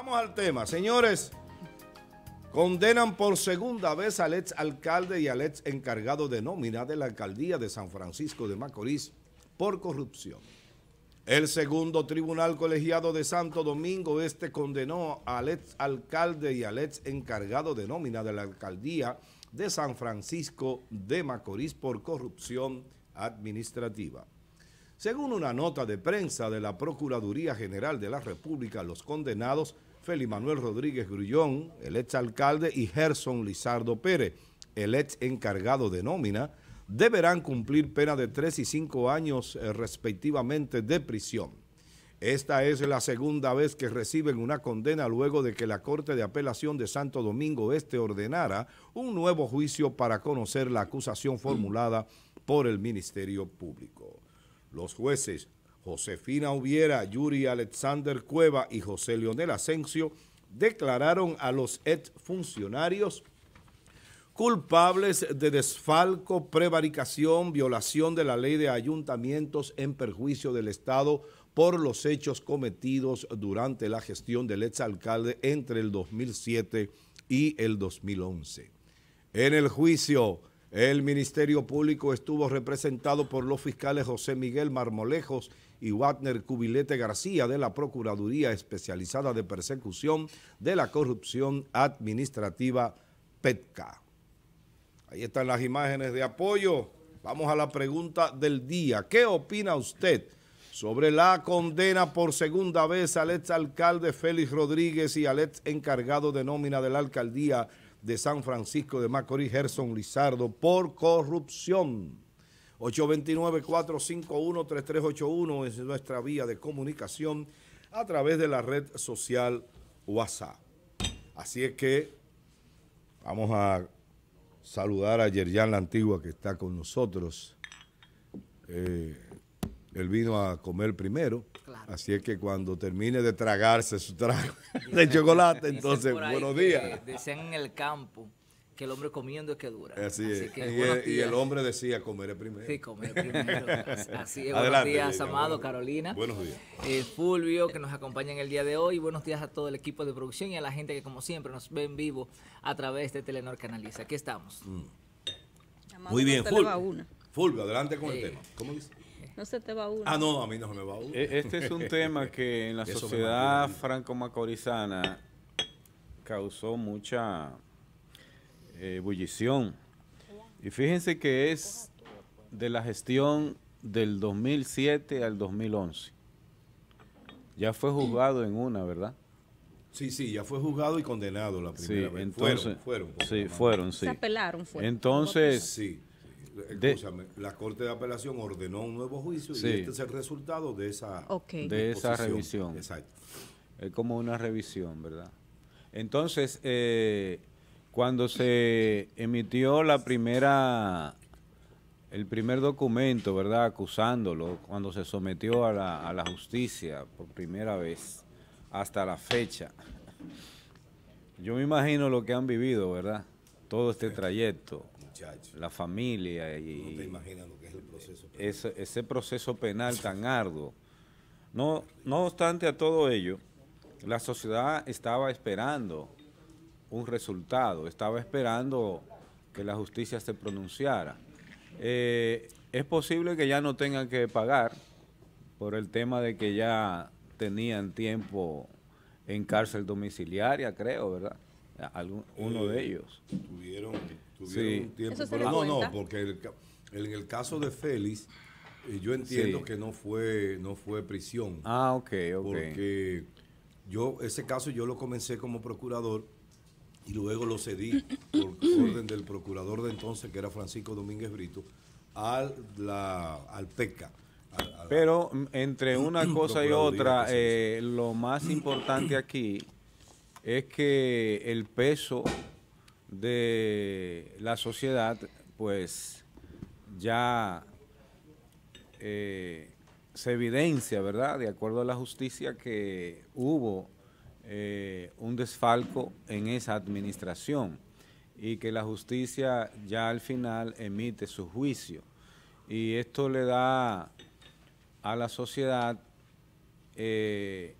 Vamos al tema, señores. Condenan por segunda vez al ex alcalde y al ex encargado de nómina de la alcaldía de San Francisco de Macorís por corrupción. El segundo tribunal colegiado de Santo Domingo Este condenó al ex alcalde y al ex encargado de nómina de la alcaldía de San Francisco de Macorís por corrupción administrativa. Según una nota de prensa de la Procuraduría General de la República, los condenados y Manuel Rodríguez Grullón, el ex alcalde, y Gerson Lizardo Pérez, el ex encargado de nómina, deberán cumplir pena de tres y cinco años eh, respectivamente de prisión. Esta es la segunda vez que reciben una condena luego de que la Corte de Apelación de Santo Domingo Este ordenara un nuevo juicio para conocer la acusación formulada por el Ministerio Público. Los jueces Josefina Ubiera, Yuri Alexander Cueva y José Leonel Asensio declararon a los exfuncionarios culpables de desfalco, prevaricación, violación de la ley de ayuntamientos en perjuicio del Estado por los hechos cometidos durante la gestión del exalcalde entre el 2007 y el 2011. En el juicio, el Ministerio Público estuvo representado por los fiscales José Miguel Marmolejos y Wagner Cubilete García de la Procuraduría Especializada de Persecución de la Corrupción Administrativa PETCA. Ahí están las imágenes de apoyo. Vamos a la pregunta del día. ¿Qué opina usted sobre la condena por segunda vez al exalcalde Félix Rodríguez y al ex encargado de nómina de la alcaldía de San Francisco de Macorís, Gerson Lizardo, por corrupción? 829-451-3381 es nuestra vía de comunicación a través de la red social WhatsApp. Así es que vamos a saludar a Yerjan la Antigua que está con nosotros. Eh, él vino a comer primero. Así es que cuando termine de tragarse su trago de chocolate, entonces, buenos días. en el campo que el hombre comiendo es que dura. Así, es. y, el, hombre decía, comeré primero. Sí, comer primero. así es. buenos días, Amado, Carolina. Buenos días. Eh, Fulvio, que nos acompaña en el día de hoy. Buenos días a todo el equipo de producción y a la gente que, como siempre, nos ve en vivo a través de Telenor Canaliza. Aquí estamos. Mm. Muy bien, Fulvio. Fulvio, adelante con el tema. ¿Cómo dice? No se te va una. Ah, no, a mí no se me va una. E, este es un tema que en la sociedad franco-macorizana causó mucha ebullición. Y fíjense que es de la gestión del 2007 al 2011. Ya fue juzgado en una, ¿verdad? Sí, sí, ya fue juzgado y condenado la primera vez. fueron, Sí, fueron, sí. Se apelaron, Entonces, sí. la Corte de Apelación ordenó un nuevo juicio y este es el resultado de esa, de esa revisión. Exacto. Es como una revisión, ¿verdad? Entonces, eh, cuando se emitió la primera, el primer documento, ¿verdad?, acusándolo, cuando se sometió a la, justicia por primera vez, hasta la fecha. Yo me imagino lo que han vivido, ¿verdad?, todo este trayecto, la familia y... No te lo que es el proceso Ese, ese proceso penal tan arduo. No, no obstante a todo ello, la sociedad estaba esperando un resultado. Estaba esperando que la justicia se pronunciara. Eh, es posible que ya no tengan que pagar por el tema de que ya tenían tiempo en cárcel domiciliaria, creo, ¿verdad? uno de eh, ellos. Tuvieron, tiempo, pero no, no, porque en el caso de Félix, eh, yo entiendo que no fue, no fue prisión. Ah, ok, Porque yo, ese caso yo lo comencé como procurador y luego lo cedí por orden del procurador de entonces, que era Francisco Domínguez Brito, al, la, PECA. Pero mm, entre una cosa y otra, eh, lo más importante aquí es que el peso de la sociedad, pues ya eh, se evidencia, ¿verdad? De acuerdo a la justicia que hubo eh, un desfalco en esa administración y que la justicia ya al final emite su juicio. Y esto le da a la sociedad, eh,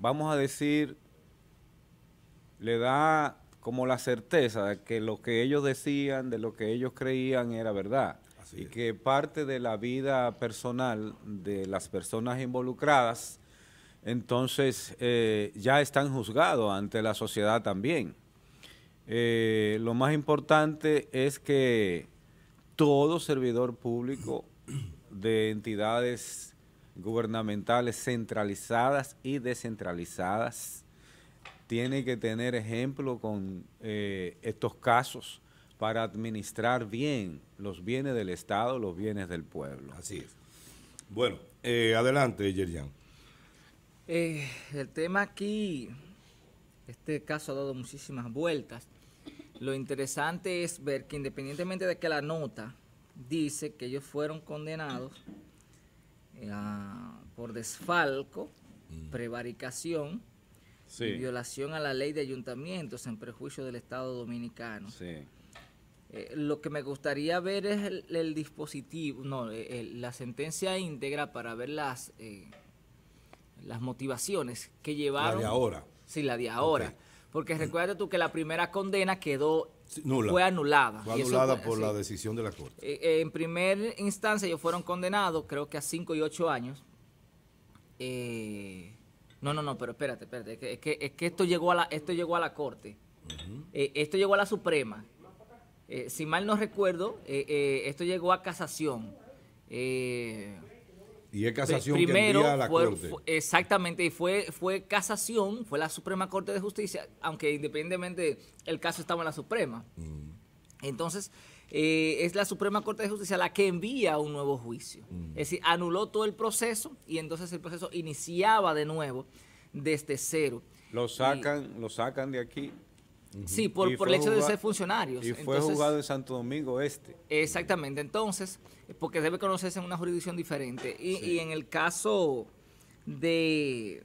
vamos a decir, le da como la certeza de que lo que ellos decían, de lo que ellos creían era verdad. y que parte de la vida personal de las personas involucradas entonces eh, ya están juzgados ante la sociedad también. Eh, lo más importante es que todo servidor público de entidades gubernamentales centralizadas y descentralizadas tiene que tener ejemplo con eh, estos casos para administrar bien los bienes del Estado, los bienes del pueblo. Así es. Bueno, adelante, Yerian. Eh, el tema aquí, este caso ha dado muchísimas vueltas. Lo interesante es ver que independientemente de que la nota dice que ellos fueron condenados eh, por desfalco, mm. prevaricación y violación a la ley de ayuntamientos en prejuicio del Estado Dominicano. Eh, lo que me gustaría ver es el, dispositivo, no, la sentencia íntegra para ver las las motivaciones que llevaron. La de ahora. Sí, la de ahora. Porque recuerda tú que la primera condena quedó Nula. fue anulada. Fue anulada por la decisión de la Corte. Eh, eh, en primera instancia ellos fueron condenados, creo que a 5 y 8 años. Eh, no, no, no, pero espérate, espérate. Es que, esto, llegó a la, esto llegó a la Corte. esto llegó a la Suprema. si mal no recuerdo, esto llegó a casación. Eh, y es casación primero, que envía a la Corte. exactamente, y fue, fue casación, fue la Suprema Corte de Justicia, aunque independientemente el caso estaba en la Suprema. Mm. Entonces, eh, es la Suprema Corte de Justicia la que envía un nuevo juicio. Mm. Es decir, anuló todo el proceso y entonces el proceso iniciaba de nuevo desde cero. Lo sacan, lo sacan de aquí Sí, por, el hecho de ser funcionarios. Y fue juzgado jugado en Santo Domingo Este. Exactamente. Entonces, porque debe conocerse en una jurisdicción diferente. Y, en el caso de,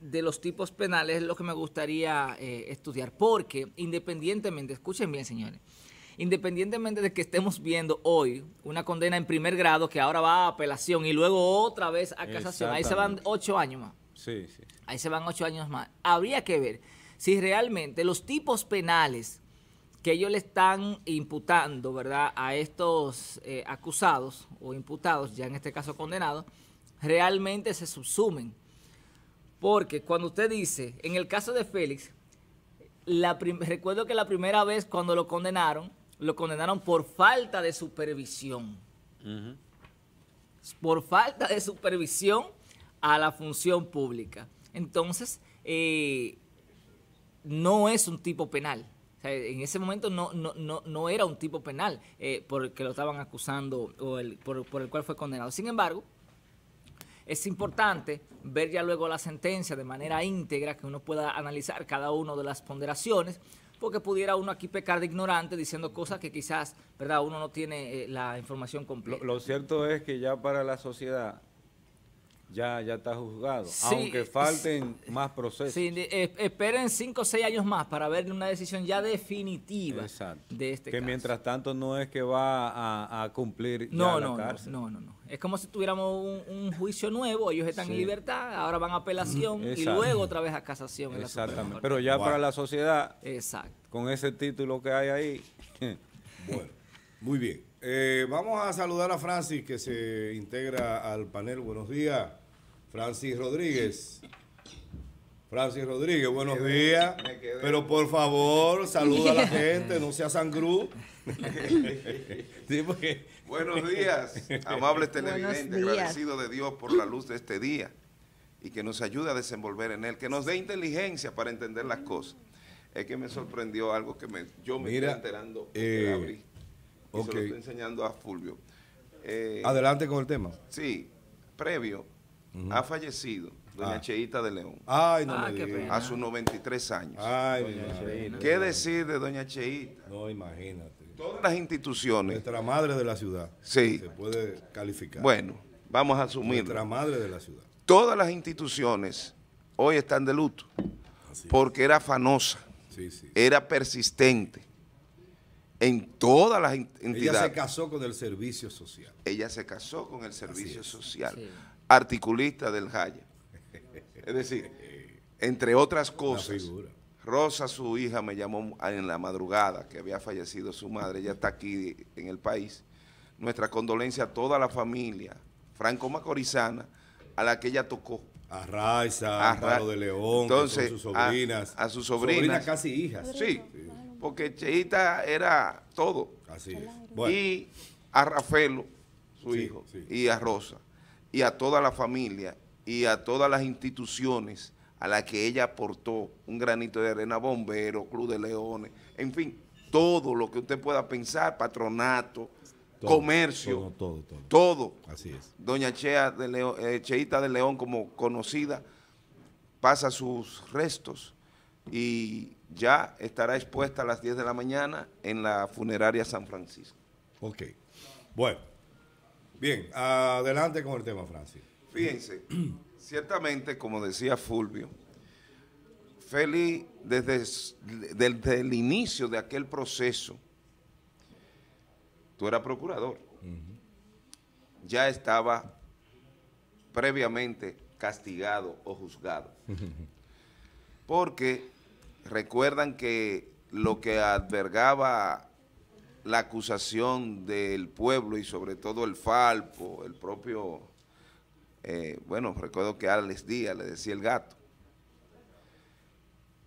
de los tipos penales es lo que me gustaría eh, estudiar. Porque independientemente, escuchen bien, señores, independientemente de que estemos viendo hoy una condena en primer grado que ahora va a apelación y luego otra vez a casación, ahí se van ocho años más. Sí, sí. Ahí se van ocho años más. Habría que ver si realmente los tipos penales que ellos le están imputando, ¿verdad?, a estos eh, acusados o imputados, ya en este caso condenados, realmente se subsumen. Porque cuando usted dice, en el caso de Félix, recuerdo que la primera vez cuando lo condenaron, lo condenaron por falta de supervisión. Por falta de supervisión a la función pública. Entonces, eh, no es un tipo penal. en ese momento no, no, no, era un tipo penal eh, por el que lo estaban acusando o el, por, el cual fue condenado. Sin embargo, es importante ver ya luego la sentencia de manera íntegra, que uno pueda analizar cada una de las ponderaciones, porque pudiera uno aquí pecar de ignorante diciendo cosas que quizás, ¿verdad?, uno no tiene eh, la información completa. lo, cierto es que ya para la sociedad ya, ya está juzgado, aunque falten más procesos. Eh, esperen cinco o seis años más para ver una decisión ya definitiva de este que caso. Que mientras tanto no es que va a, cumplir no, no, No, no, no, Es como si tuviéramos un, juicio nuevo, ellos están en libertad, ahora van a apelación y luego otra vez a casación. Exactamente, pero ya para la sociedad, con ese título que hay ahí. bueno, muy bien. Eh, vamos a saludar a Francis que se integra al panel. Buenos días. Francis Rodríguez. Francis Rodríguez, buenos días. Pero por favor, saluda a la gente, no sea sangrú. Buenos días, amables televidentes, agradecido de Dios por la luz de este día y que nos ayude a desenvolver en él, que nos dé inteligencia para entender las cosas. Es que me sorprendió algo que me, yo me estoy enterando y okay. Eh, se lo estoy enseñando a Fulvio. Eh, Adelante con el tema. Sí, previo ha fallecido doña ah. Cheita de León. Ay, no ah, A sus 93 años. Ay, doña ¿Qué decir de doña Cheita? No, imagínate. Todas las instituciones. Nuestra madre de la ciudad. Sí. Se puede calificar. Bueno, vamos a asumir. Nuestra madre de la ciudad. Todas las instituciones hoy están de luto. porque era fanosa. Sí, sí. Era persistente en todas las entidades. Ella se casó con el servicio social. Ella se casó con el servicio social. Sí articulista del Jaya. Es decir, entre otras cosas, Rosa, su hija, me llamó en la madrugada que había fallecido su madre, ella está aquí en el país. Nuestra condolencia a toda la familia franco macorizana a la que ella tocó. A Raiza, a Ra de León, a sus sobrinas. A, sus sobrinas. casi hijas. Sí, porque Cheita era todo. Así es. Y a Rafaelo, su hijo, y a Rosa y a toda la familia y a todas las instituciones a las que ella aportó un granito de arena, bombero, Cruz de Leones, en fin, todo lo que usted pueda pensar, patronato, comercio, todo, todo, Así es. Doña Chea de eh, Cheita de León, como conocida, pasa sus restos y ya estará expuesta a las 10 de la mañana en la funeraria San Francisco. Ok. Bueno. Bien, adelante con el tema, Francis. Fíjense, ciertamente, como decía Fulvio, Feli, desde, el inicio de aquel proceso, tú eras procurador. Ya estaba previamente castigado o juzgado. Porque recuerdan que lo que advergaba la acusación del pueblo y sobre todo el Falpo, el propio, eh, bueno, recuerdo que Alex Díaz le decía el gato,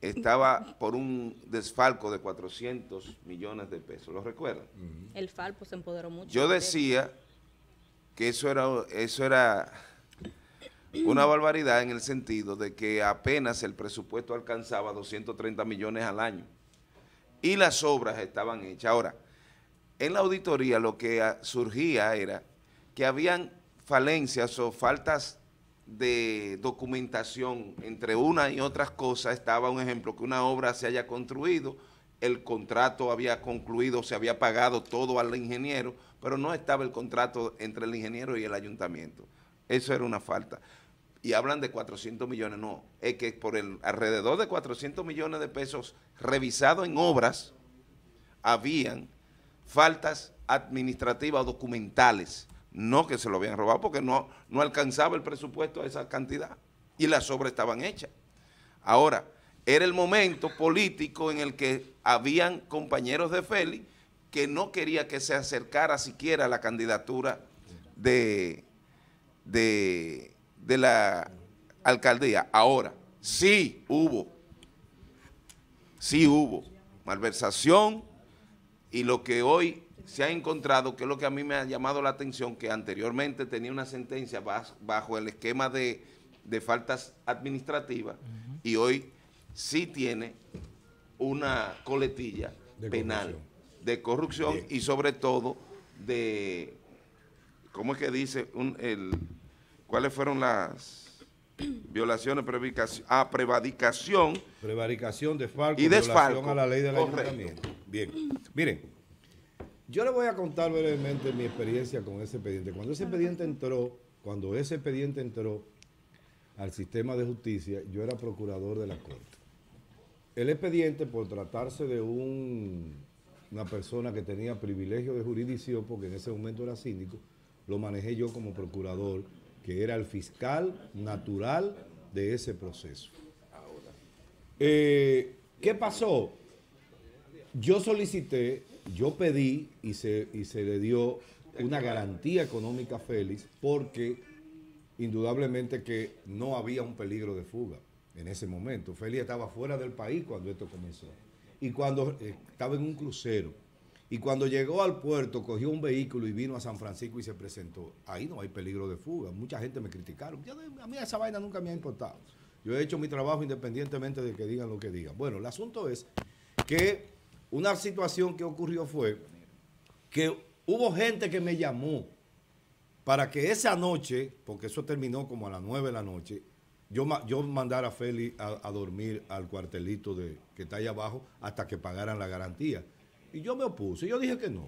estaba por un desfalco de 400 millones de pesos, ¿lo recuerdan? El Falpo se empoderó mucho. Yo decía que eso era, eso era una barbaridad en el sentido de que apenas el presupuesto alcanzaba 230 millones al año y las obras estaban hechas. Ahora, en la auditoría lo que ah, surgía era que habían falencias o faltas de documentación entre una y otras cosas. Estaba un ejemplo, que una obra se haya construido, el contrato había concluido, se había pagado todo al ingeniero, pero no estaba el contrato entre el ingeniero y el ayuntamiento. Eso era una falta. Y hablan de 400 millones, no, es que por el alrededor de 400 millones de pesos revisado en obras, habían faltas administrativas documentales, no que se lo habían robado porque no, no alcanzaba el presupuesto a esa cantidad y las obras estaban hechas. Ahora, era el momento político en el que habían compañeros de Félix que no quería que se acercara siquiera a la candidatura de, de la alcaldía. Ahora, sí hubo, sí hubo malversación y lo que hoy se ha encontrado, que es lo que a mí me ha llamado la atención, que anteriormente tenía una sentencia bajo el esquema de, faltas administrativas y hoy sí tiene una coletilla penal de corrupción y sobre todo de, ¿cómo es que dice? ¿Cuáles fueron las violaciones, Ah, prevaricación. Prevaricación, desfalco y desfalco, a la ley del Bien, miren, yo le voy a contar brevemente mi experiencia con ese expediente. Cuando ese expediente entró, cuando ese expediente entró al sistema de justicia, yo era procurador de la Corte. El expediente, por tratarse de una persona que tenía privilegio de jurisdicción, porque en ese momento era síndico, lo manejé yo como procurador, que era el fiscal natural de ese proceso. Eh, ¿Qué pasó? Yo solicité, yo pedí y se, y se le dio una garantía económica a Félix porque indudablemente que no había un peligro de fuga en ese momento. Félix estaba fuera del país cuando esto comenzó. Y cuando eh, estaba en un crucero. Y cuando llegó al puerto, cogió un vehículo y vino a San Francisco y se presentó. Ahí no hay peligro de fuga. Mucha gente me criticaron. a mí esa vaina nunca me ha importado. Yo he hecho mi trabajo independientemente de que digan lo que digan. Bueno, el asunto es que una situación que ocurrió fue que hubo gente que me llamó para que esa noche, porque eso terminó como a las 9 de la noche, yo, yo mandara a Félix a, dormir al cuartelito de, que está allá abajo hasta que pagaran la garantía. Y yo me opuse, yo dije que no.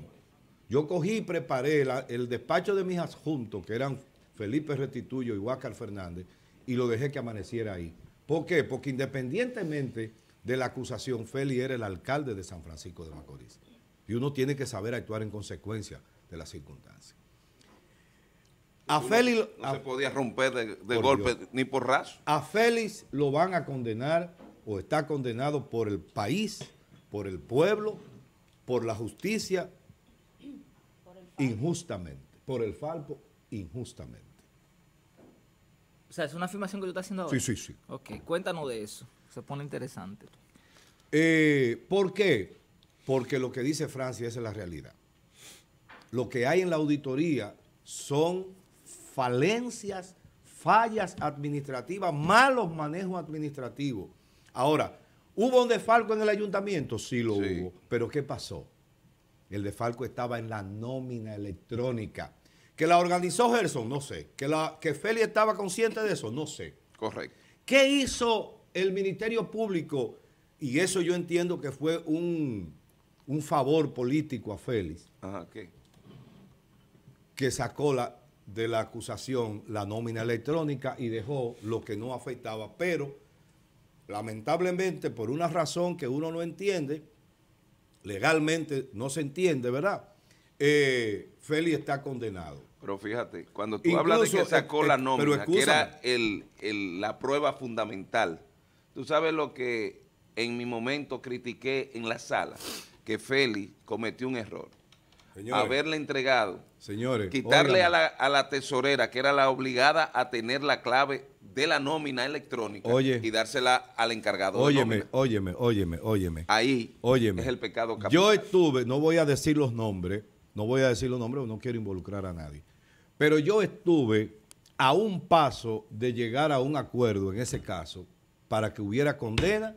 Yo cogí y preparé el despacho de mis adjuntos, que eran Felipe Restituyo y Huáscar Fernández, y lo dejé que amaneciera ahí. ¿Por qué? Porque independientemente de la acusación, Feli era el alcalde de San Francisco de Macorís. Y uno tiene que saber actuar en consecuencia de las circunstancias. A Félix. No se podía romper de, golpe ni por raso. A Félix lo van a condenar o está condenado por el país, por el pueblo, por la justicia, injustamente. Por el falpo, injustamente. O sea, es una afirmación que tú estás haciendo ahora. Sí, sí, sí. Ok, cuéntanos de eso. Se pone interesante. Eh, ¿Por qué? Porque lo que dice Francia esa es la realidad. Lo que hay en la auditoría son falencias, fallas administrativas, malos manejos administrativos. Ahora, ¿hubo un defalco en el ayuntamiento? Sí lo hubo. ¿Pero qué pasó? El defalco estaba en la nómina electrónica. ¿Que la organizó Gerson? No sé. ¿Que, la, que Feli estaba consciente de eso? No sé. Correcto. ¿Qué hizo el Ministerio Público, y eso yo entiendo que fue un, favor político a Félix, que sacó de la acusación la nómina electrónica y dejó lo que no afectaba, pero lamentablemente por una razón que uno no entiende, legalmente no se entiende, ¿verdad? Eh, Félix está condenado. Pero fíjate, cuando tú hablas de que sacó eh, la eh, nómina, que era la prueba fundamental, Tú sabes lo que en mi momento critiqué en la sala, que Félix cometió un error. Señores, haberle entregado, señores, quitarle a la, tesorera, que era la obligada a tener la clave de la nómina electrónica y dársela al encargado. Óyeme, óyeme, óyeme, óyeme. Ahí es el pecado capital. Yo estuve, no voy a decir los nombres, no voy a decir los nombres, no quiero involucrar a nadie, pero yo estuve a un paso de llegar a un acuerdo en ese caso para que hubiera condena.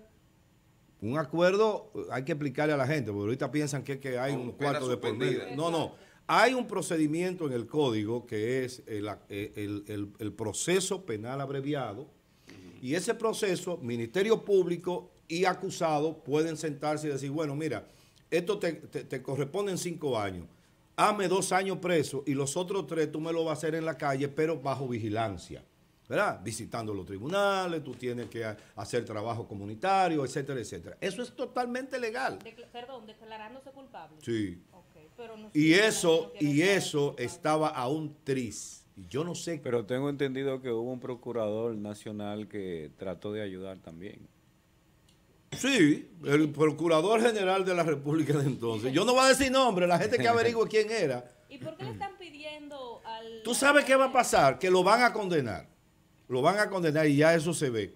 Un acuerdo hay que explicarle a la gente, porque ahorita piensan que, hay un cuarto de No, no. Hay un procedimiento en el código que es eh, el, proceso penal abreviado, y ese proceso, Ministerio Público y acusado pueden sentarse y decir, bueno, mira, esto te, corresponde en cinco años, hame dos años preso y los otros tres tú me lo vas a hacer en la calle, pero bajo vigilancia. ¿verdad? Visitando los tribunales, tú tienes que hacer trabajo comunitario, etcétera, etcétera. Eso es totalmente legal. perdón, declarándose culpable. Sí. y eso, y eso estaba a triste. tris. yo no sé. Pero tengo entendido que hubo un procurador nacional que trató de ayudar también. Sí, el procurador general de la República de entonces. Yo no voy a decir nombre, la gente que averigüe quién era. ¿Y por qué le están pidiendo al.? Tú sabes qué va a pasar, que lo van a condenar. Lo van a condenar y ya eso se ve.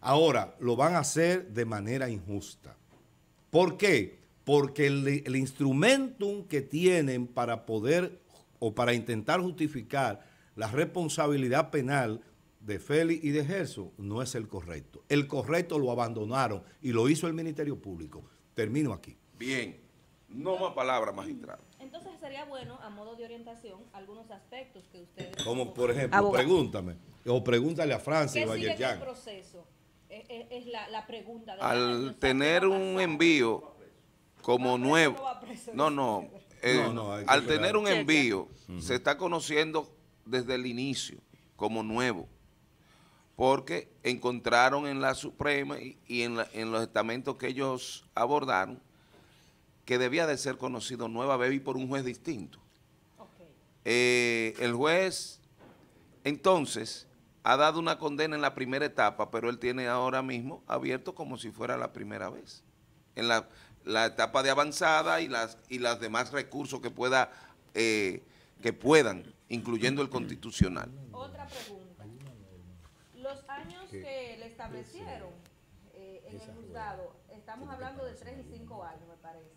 Ahora, lo van a hacer de manera injusta. ¿Por qué? Porque el, instrumentum que tienen para poder o para intentar justificar la responsabilidad penal de Félix y de Gerso no es el correcto. El correcto lo abandonaron y lo hizo el Ministerio Público. Termino aquí. Bien, no más palabras, magistrado. Entonces sería bueno, a modo de orientación, algunos aspectos que ustedes... Como por ejemplo, pregúntame, o pregúntale a Francia o a el proceso? E, e, es, la, pregunta. Al tener un envío como nuevo. No, no. no, al tener un envío, se está conociendo desde el inicio como nuevo, porque encontraron en la Suprema y, en, los estamentos que ellos abordaron que debía de ser conocido nueva baby por un juez distinto. Eh, el juez, entonces, ha dado una condena en la primera etapa, pero él tiene ahora mismo abierto como si fuera la primera vez. En la, etapa de avanzada y las, y las demás recursos que, pueda, eh, que puedan, incluyendo el constitucional. Otra pregunta. Los años que le establecieron eh, en el juzgado, estamos hablando de tres y cinco años, me parece.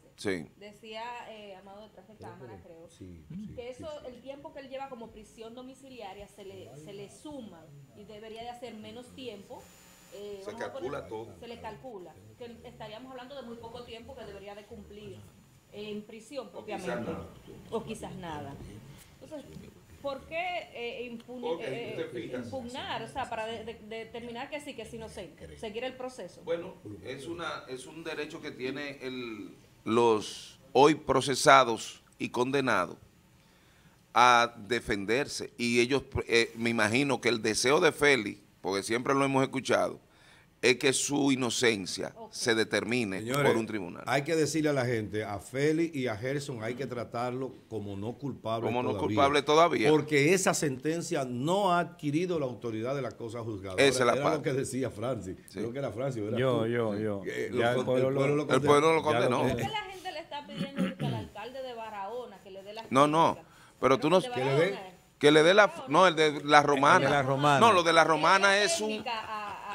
Decía eh, Amado detrás de cámara, creo. que eso, el tiempo que él lleva como prisión domiciliaria se le, se le suma y debería de hacer menos tiempo. Eh, se calcula todo. Se le calcula. Que estaríamos hablando de muy poco tiempo que debería de cumplir en prisión propiamente. O quizás nada. Entonces, ¿por qué eh, eh impugnar? o sea, para determinar que sí, que es inocente, seguir el proceso. Bueno, es, una, es un derecho que tiene el los hoy procesados y condenados a defenderse. Y ellos, eh, me imagino que el deseo de Félix, porque siempre lo hemos escuchado, es que su inocencia se determine por un tribunal. Hay que decirle a la gente, a Félix y a Gerson hay que tratarlo como no culpable Como no culpable todavía. Porque esa sentencia no ha adquirido la autoridad de la cosa juzgada Esa es la era lo que decía Francis. Creo que era yo, yo, yo, el, pueblo lo, condenó. la gente le está pidiendo al alcalde de Barahona que le dé la No, no. Pero tú no... Que le dé... Que le dé la... No, el de la romana. No, lo de la romana es un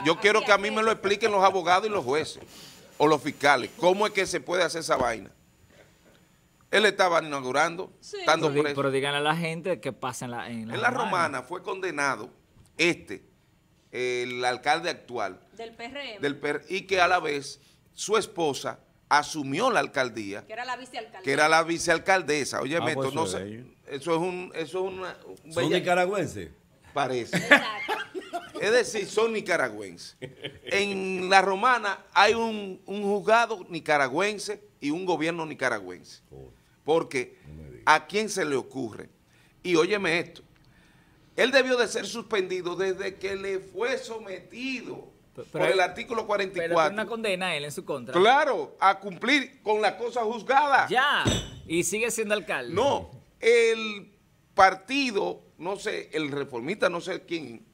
yo quiero que a mí me lo expliquen los abogados y los jueces o los fiscales. ¿Cómo es que se puede hacer esa vaina? Él estaba inaugurando, pero, digan Pero díganle a la gente que pasa en la, en la, romana. fue condenado este, el alcalde actual. Del PRM. y que a la vez su esposa asumió la alcaldía. Que era la vicealcaldesa. Que era la vicealcaldesa. Oye, ah, pues eso es un... Eso es una, ¿Son Parece. Exacto. Es decir, son nicaragüenses. En La Romana hay un, juzgado nicaragüense y un gobierno nicaragüense. Porque a quién se le ocurre. Y óyeme esto, él debió de ser suspendido desde que le fue sometido por el artículo 44. Pero una condena él en su contra. Claro, a cumplir con la cosa juzgada. Ya, y sigue siendo alcalde. No, el partido, no sé, el reformista, no sé quién,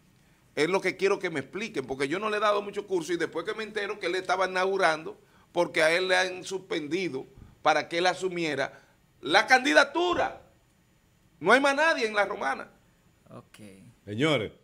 es lo que quiero que me expliquen, porque yo no le he dado mucho curso y después que me entero que él estaba inaugurando, porque a él le han suspendido para que él asumiera la candidatura. No hay más nadie en la romana. Señores,